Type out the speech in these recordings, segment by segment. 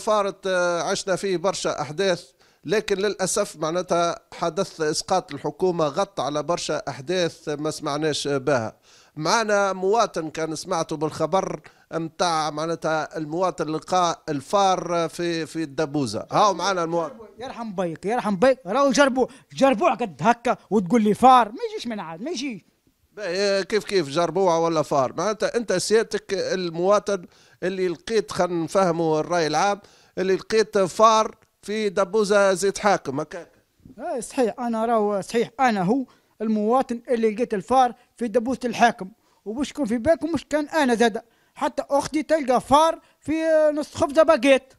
الفارط آه، عشنا فيه برشا أحداث لكن للأسف معناتها حدث إسقاط الحكومة غطى على برشا أحداث ما سمعناش بها معنا مواطن كان سمعته بالخبر متاع معناتها المواطن لقاء الفار في في الدبوزه هاو معنا المواطن يرحم بيك يرحم بيك راهو جربوا جربوه قد هكا وتقول لي فار ما يجيش من عاد ما يجيش إيه، كيف كيف جربوع ولا فار معناتها انت سيادتك المواطن اللي لقيت خلينا نفهموا الراي العام اللي لقيت فار في دبوزه زيت حاكم آه، صحيح انا راهو صحيح انا هو المواطن اللي لقيت الفار في دبوزه الحاكم ومش كان في بالكم مش كان انا زاد حتى اختي تلقى فار في نص خبزه باقيت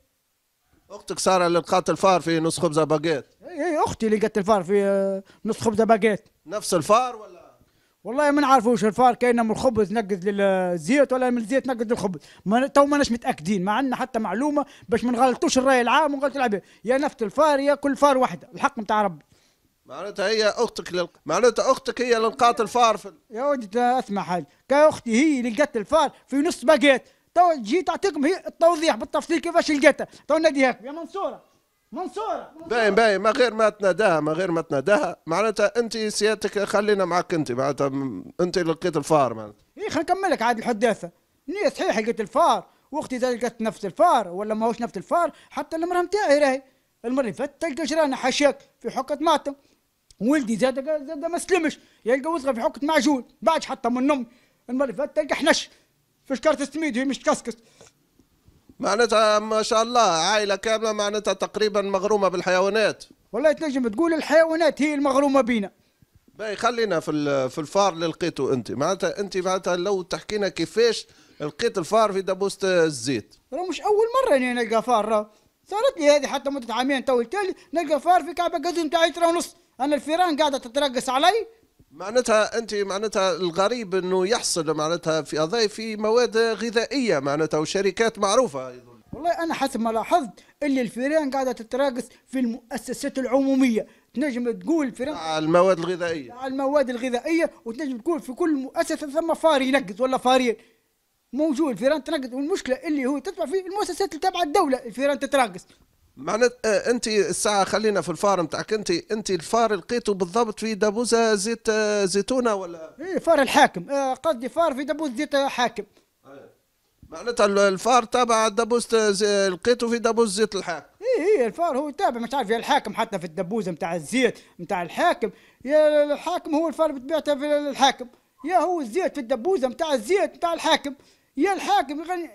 اختك ساره اللي لقات الفار في نص خبزه باقيت اي إيه، اختي اللي لقت الفار في آه، نص خبزه باقيت نفس الفار ولا والله ما نعرف الفار كاين من الخبز نقز للزيت ولا من الزيت نقز للخبز ما تو ماناش متاكدين ما عندنا حتى معلومه باش ما نغلطوش الراي العام ونغلط العباد يا نفت الفار يا كل فار وحده الحق نتاع ربي معناتها هي اختك لل... معناتها اختك هي اللي لقات الفار في... يا ولدي اسمع حاجه كاختي هي اللي لقات الفار في نص باقات تو تجي تعطيكم هي التوضيح بالتفصيل كيفاش لقاتها تو ناديها يا منصوره منصوره باين باين ما غير ما تناداها ما غير ما تناداها معناتها انت سيادتك خلينا معك انت معناتها انت اللي لقيت الفار معناتها اي خلينا نكمل لك عاد الحداثه ني صحيح لقيت الفار واختي لقت نفس الفار ولا ماهوش نفس الفار حتى المراه نتاعي راهي المره اللي فاتت تلقى جيرانها حشاك في حقه ماتم ولدي زاد زاد ما سلمش يلقى وثقه في حقه معجون بعد حتى من نم المره اللي فاتت تلقى حنش في كارت السميد وهي مش تكسكس معناتها ما شاء الله عائله كامله معناتها تقريبا مغرومه بالحيوانات والله تنجم تقول الحيوانات هي المغرومه بينا باي خلينا في في الفار اللي لقيته انت معناتها انت معناتها لو تحكينا كيفاش لقيت الفار في دبوسة الزيت راه مش اول مره اني نلقى فار صارت لي هذه حتى مدة عامين تو التالي نلقى فار في كعبه قد نتاعي ترى ونص انا الفيران قاعده تترقص علي معناتها انت معناتها الغريب انه يحصل معناتها في قضايا في مواد غذائيه معناتها وشركات معروفه ايضا والله انا حسب ما لاحظت اللي الفيران قاعده تتراقص في المؤسسات العموميه تنجم تقول الفيران على المواد الغذائيه على المواد الغذائيه وتنجم تقول في كل مؤسسه ثم فاري ينقص ولا فارين موجود الفيران تنقص والمشكله اللي هو تتبع فيه المؤسسات اللي تبع الدوله الفيران تتراقص معناتها آه، انت الساعه خلينا في الفار نتاعك انت انت الفار لقيته بالضبط في دابوزه زيت آه، زيتونه ولا ايه فار الحاكم آه، قصدي فار في دبوز زيت حاكم معناتها الفار تابع دبوزة زي... لقيته في دبوز زيت الحاكم ايه ايه الفار هو تابع مش عارف يا الحاكم حتى في الدبوزه نتاع الزيت نتاع الحاكم يا الحاكم هو الفار بطبيعته في الحاكم يا هو الزيت في الدبوزه نتاع الزيت نتاع الحاكم يا الحاكم يغني...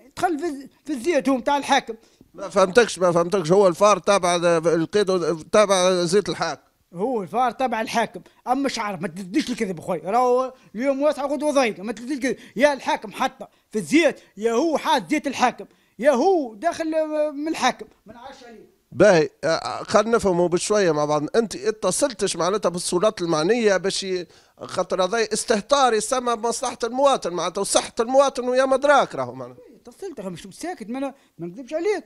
في الزيت هو نتاع الحاكم ما فهمتكش ما فهمتكش هو الفار تابع القيد تابع زيت الحاك هو الفار تبع الحاكم اما مش عارف ما تديش الكذب اخوي راهو اليوم واسع غدوه ضيقه ما تديش الكذب يا الحاكم حتى في الزيت يا هو حاط زيت الحاكم يا هو داخل من الحاكم ما نعرفش عليه باهي آه، خلينا نفهموا بشويه مع بعض انت اتصلتش معناتها بالسلطات المعنيه باش خاطر هذا استهتار يسمى بمصلحه المواطن معناتها وصحه المواطن ويا مدراك راهو معناتها إيه، اتصلت مش ساكت ما نكذبش عليك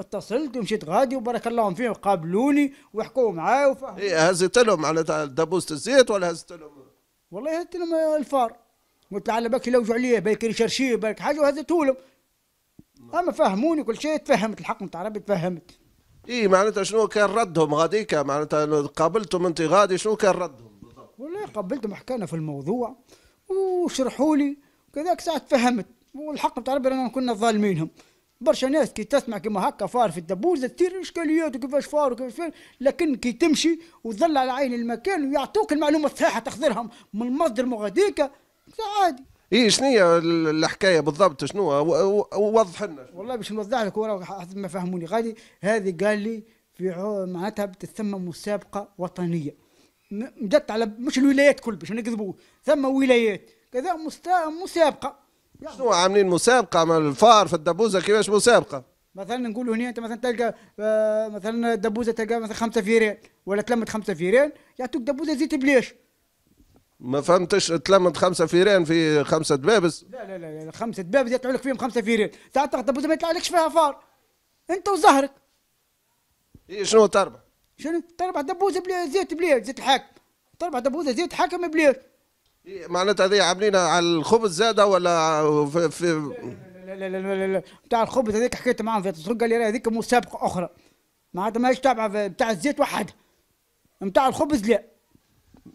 اتصلت ومشيت غادي وبارك اللهم فيهم قابلوني وحكوا معايا وفهموا إيه هزيت لهم على دبوسة الزيت ولا هزيت لهم والله هزيت لهم الفار قلت على بالك يلوجوا عليا بالك يشرشيه بالك حاجه وهزيته لهم اما فهموني كل شيء تفهمت الحق نتاع ربي تفهمت اي معناتها شنو كان ردهم غاديك معناتها قابلتهم انت غادي شنو كان ردهم بالضبط والله قابلتهم حكينا في الموضوع وشرحوا لي وكذاك ساعه تفهمت والحق نتاع ربي رانا كنا ظالمينهم برشا ناس كي تسمع كيما هكا فار في الدبوز تصير اشكاليات وكيفاش فار وكيفاش فار لكن كي تمشي وتظل على عين المكان ويعطوك المعلومه الصحيحه تخذرهم من المصدر مغاديك عادي اي شنو هي الحكايه بالضبط شنو وضح لنا والله باش نوضح لك ما فهموني غادي هذه قال لي في معناتها بتسمى مسابقه وطنيه جت على مش الولايات كل باش نكذبوا ثم ولايات كذا مسابقه شنو عاملين مسابقه مع الفار في الدبوزه كيفاش مسابقه مثلا نقولوا هنا انت مثلا تلقى آه، مثلا الدبوزه تلقى مثلا خمسه فيران ولا تلمت خمسه فيران يعطوك دبوزه زيت بليش ما فهمتش تلمت خمسه فيران في خمسه دبابس لا لا لا, لا خمسه دبابس يطلعوا لك فيهم خمسه فيران تعطيك الدبوزه ما يطلعلكش فيها فار انت وزهرك إيه، شنو تربح؟ شنو تربح دبوزه بليش زيت بليش زيت الحاكم تربح دبوزه زيت حاكم بليش إيه، معناتها هذه عاملين على الخبز زاده ولا في, في لا لا لا لا لا, بتاع الخبز هذيك حكيت معاهم في تسوق قال لي هذيك مسابقه اخرى معناتها ماهيش تابعه بتاع الزيت وحدها بتاع الخبز لا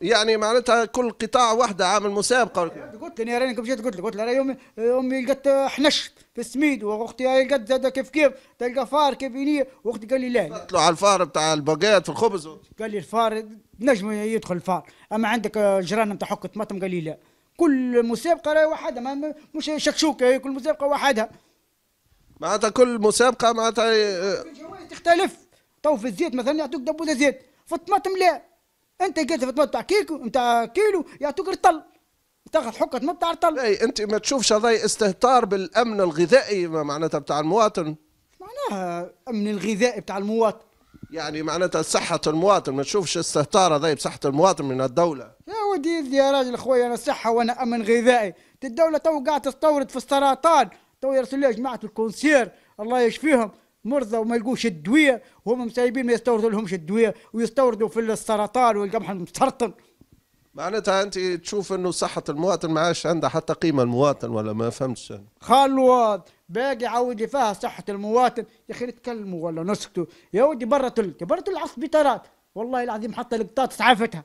يعني معناتها كل قطاع وحده عامل مسابقه قلت لي راني جيت قلت لك قلت لها يومي امي لقت حنش في السميد واختي هاي لقت زاد كيف كيف تلقى فار كيف يني واختي قال لي لا طلعوا على الفار بتاع الباقات في الخبز قال لي الفار نجم يدخل الفار اما عندك جيران نتاع حكه طماطم قال لي لا كل مسابقه راهي وحدها مش شكشوكه كل مسابقه وحدها معناتها كل مسابقه معناتها الجوائز تختلف تو في الزيت مثلا يعطوك دبوزه زيت في الطماطم لا انت قاعد تمتع كيكو نتاع كيلو يعطوك رطل تاخذ حكه تمتع رطل اي انت ما تشوفش هذا استهتار بالامن الغذائي معناتها بتاع المواطن معناها امن الغذائي بتاع المواطن يعني معناتها صحة المواطن ما تشوفش استهتار هذا بصحة المواطن من الدولة يا ودي يا راجل خويا أنا صحة وأنا أمن غذائي الدولة تو قاعدة تستورد في السرطان تو يرسلوا يا جماعة الكونسير الله يشفيهم مرضى وما يلقوش الدويه وهم مسايبين ما يستوردوا لهمش الدويه ويستوردوا في السرطان والقمح المسرطن معناتها انت تشوف انه صحه المواطن ما عادش عندها حتى قيمه المواطن ولا ما فهمتش خلوات باقي عاود فيها صحه المواطن يا اخي نتكلموا ولا نسكتوا يا ودي برا تل برا العصبي ترات والله العظيم حتى لقطات سعفتها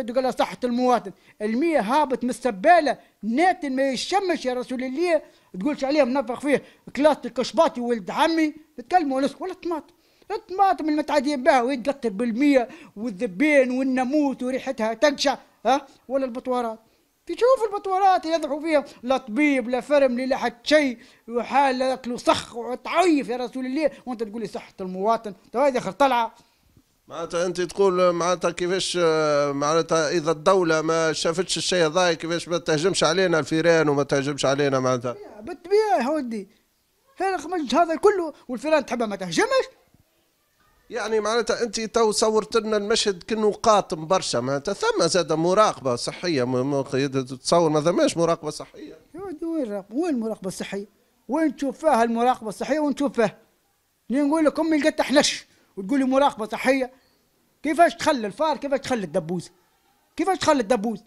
يدق صحة المواطن المية هابط من السبالة ناتن ما يشمش يا رسول الله تقولش عليه منفخ فيه كلاس الكشباطي ولد عمي تكلموا نسكت ولا طماط الطماطم اللي متعادين بها ويتقطر بالمية والذبين والنموت وريحتها تقشع ها ولا البطوارات تشوف البطوارات يضحوا فيها لا طبيب لا فرم لا حد شيء وحال اكل صخ وتعيف يا رسول الله وانت تقول لي صحه المواطن تو طيب، هذه اخر طلعه معناتها انت تقول معناتها كيفاش معناتها اذا الدوله ما شافتش الشيء هذا كيفاش ما تهجمش علينا الفيران وما تهجمش علينا معناتها بالطبيعه يا ودي فرق مجد هذا كله والفيران تحبها ما تهجمش يعني معناتها انت تو صورت لنا المشهد كانه قاتم برشا معناتها ثم زاد مراقبه صحيه تصور ما ثماش مراقبه صحيه يا ودي وين وين المراقبه الصحيه؟ وين تشوف فيها المراقبه الصحيه وين تشوف فيها؟ نقول لك امي لقيت حنش وتقول لي مراقبه صحيه كيفاش تخلي الفار كيفاش تخلي الدبوس كيفاش تخلي الدبوس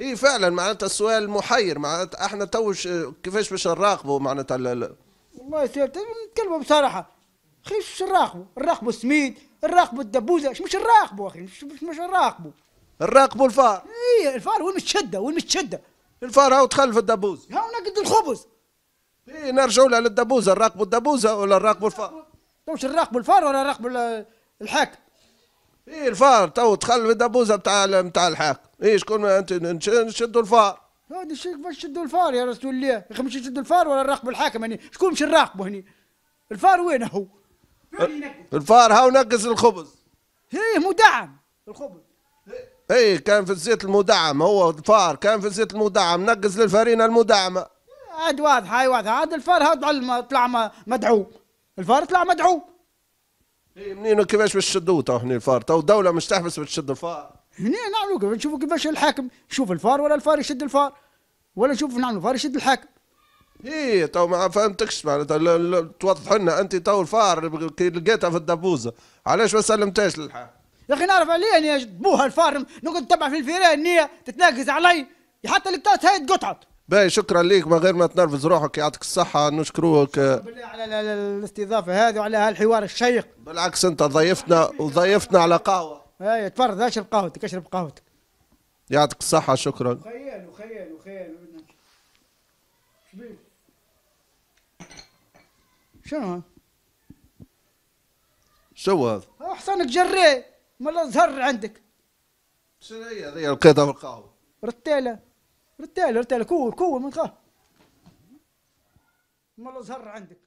ايه فعلا معناتها السؤال محير معناتها احنا توش آه، كيفاش باش نراقبوا معناتها والله يا سيادة نتكلم بصراحه اخي مش نراقبوا نراقبوا السميد نراقبوا الدبوزه مش نراقبوا اخي مش مش نراقبوا نراقبوا الفار ايه الفار وين متشده وين متشده الفار هاو تخلف في الدبوز هاو نقد الخبز ايه نرجعوا للدبوزه نراقبوا الدبوزه ولا نراقبوا الفار تمش نراقبوا الفار ولا نراقبوا الحاكم ايه الفار تو في الدبوزه نتاع نتاع الحاكم ايه شكون انت نشدوا الفار هادي شي كيفاش يشدوا الفار يا رسول الله يا اخي مش نشدوا الفار ولا نراقبوا الحاكم هني شكون مش نراقبوا هني الفار وين هو الفار هاو نقص الخبز ايه مدعم الخبز ايه كان في الزيت المدعم هو الفار كان في الزيت المدعم نقص للفارينه المدعمه عاد واضحه هاي واضحه عاد الفار هاد طلع مدعوم الفار طلع مدعو إيه منين كيفاش باش تشدوه تو هنا الفار تو الدوله مش تحبس بتشد الفار هنا نعملوا نشوفوا كيفاش الحاكم يشوف الفار ولا الفار يشد الفار ولا نشوف نعملوا الفار يشد الحاكم ايه تو ما فهمتكش معناتها توضح لنا انت تو الفار كي لقيتها في الدبوزه علاش ما سلمتهاش للحاكم يا اخي نعرف علي اني بوها الفار نقعد نتبع في الفيران نيه تتناقز علي حتى اللي لقطات هاي تقطعت باهي شكرا لك من غير ما تنرفز روحك يعطيك الصحة نشكروك بالله على الاستضافة هذه وعلى هالحوار الشيق بالعكس أنت ضيفتنا وضيفتنا على قهوة اي تفرض اشرب قهوتك اشرب قهوتك يعطيك الصحة شكرا خيال وخيال وخيال شنو شو هذا؟ أه، حصانك جري مال الزهر عندك شنو هي هذه لقيتها في القهوة رتيلة رتاله رتاله كول كول من تخاف ما الازهر عندك